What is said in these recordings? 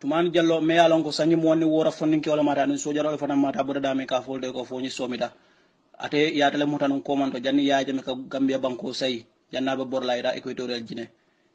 tumani jallo me ye ko ko sañi moonni wora fonninke wala mata anin sojarole fana mata buda dame ka folde ko foñi somita ate ko man komanto janni ya yajame ka gambia banko sai sayi jannaɓe borla ida équatorial guiné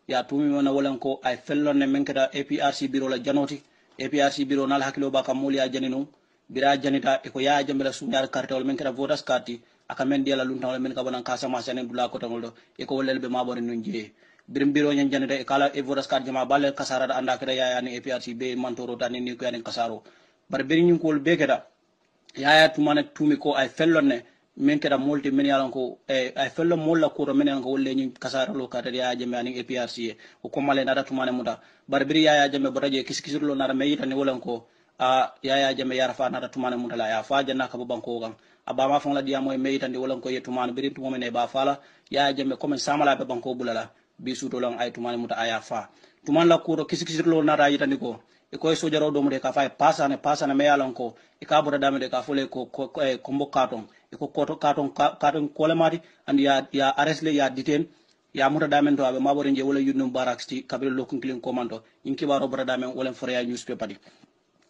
ya tumimona wolen ko ay fellonne men keta aprc bureau la janoti aprc bureau nal hakkilo ba kam moolu ya jani num bira janita e ko ya eko yajamela suñar cartewol men keta votas karti aka men ɗiyala luntawol men ka wonan kasamasianen dula ko kotangol ɗo eko wollel ɓe maɓore num jeeye birimbiroñen janita e kala e vodas kar jama balle da anda keda yayani ni aprc be mantoro da eh, ni yanin kasaro bara biriñinkol be keda yaya tumana tumi ko ay fellon ne min keda molti min yalan ko e ay fellon la kuro min yalan ko wolle kasara kasaralo kata yaya jame ni aprc prc e ko kommale nata tumane muda bar biri yaya jame botaje kisikisirlo nata me ni wolan ko a yaya jama yarfa fa nata muda mutala ya fa janna ka bo banko a bama fon la diyamo e meyitandi wolan ko yettumano birin tumomen ba fala yaya jame samala be banko bulala bisutolong ay tumane muta aya fa tuman la kuro kisikisirlo nara yitani ko e koy sojaro do mure ka fa e pasa ne pasa ne meyalon ko e ka boda dame de ka fole ko ko mbo karton e ko koto karton karton kole mari and ya ya aresle ya diten ya muta dame to abe mabore nje wala yudnum baraks ti kabel lokun klin komando inki baro boda dame wala freya newspaper di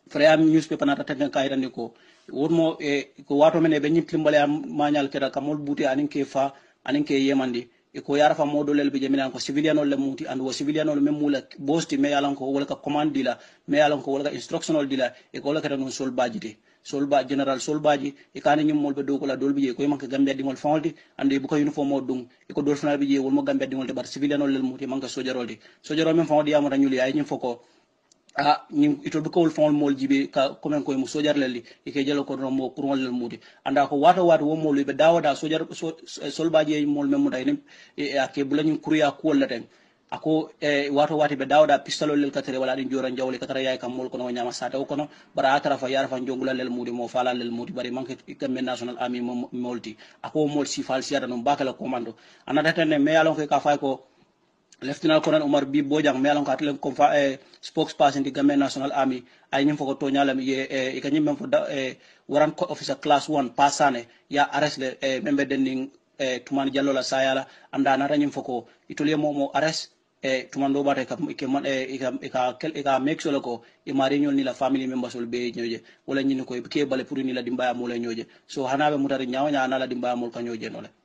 freya newspaper nata tan ka yitani ko wurmo e ko wato men e be nyimtimbalam manyal keda kamol buti aninke fa aninke yemandi iko yarfa modolel be jamilan ko civilianol le muti andu wo civilianol men mula bosti me yalan ko wala ka commande dila me yalan ko wala ka instructional dila e ko wala kata non sol sol ba general sol solbaji e kane ñimmol ɓe dow kola dolɓe jeeyi koye manka gambia ɗingol fawolde ande buka uniforme o ɗum eko dolfanaɓe jeeyi wolmo gambia ɗingol de ɓata civilian le muti manka sojarolde sojarol men fawode yamata ñuuli ay ñim fo ko a ñin ito du kawol faŋol moolu jibe ka commen koy mu sojar lelli ike jelo ko ɗon mo kurŋol lel muti anda ko wato wato wo moolu ɓe dawada sojar solbaji mool men muta enen ake bulañin ko kuwol den ako e wato wati dawa da pistolol lel katere wala ɗin joran jawli katara yaay kam mol kono o ñama ko no bara atara fa yar fa jongula lel muɗi mo fala lel muɗi bari manque gamme national ami mo molti ako mol si sifal siyata no bakala commando anata tane me yalon ko ka fay ko leftinal konan omar bi bojang mi alanko atelen comme fa e eh, spokesperson di gambia national army ay ñim foko toñalami eh, ye e ka ñim mem fo e waran ko officer class 1 passane ya arrest le e membe denning e tuman jallo la sayala anda nata ñim foko itolie momo arrest e tuman do bare kam ke man e ka kel e ka make sure ko e mari nyol ni la family members ol be nyoje wala ñini ko ke bale pour ni la dimbaya mo la nyoje so hanabe mutari nyaaw nyaana la dimbaya mo ka nyoje no la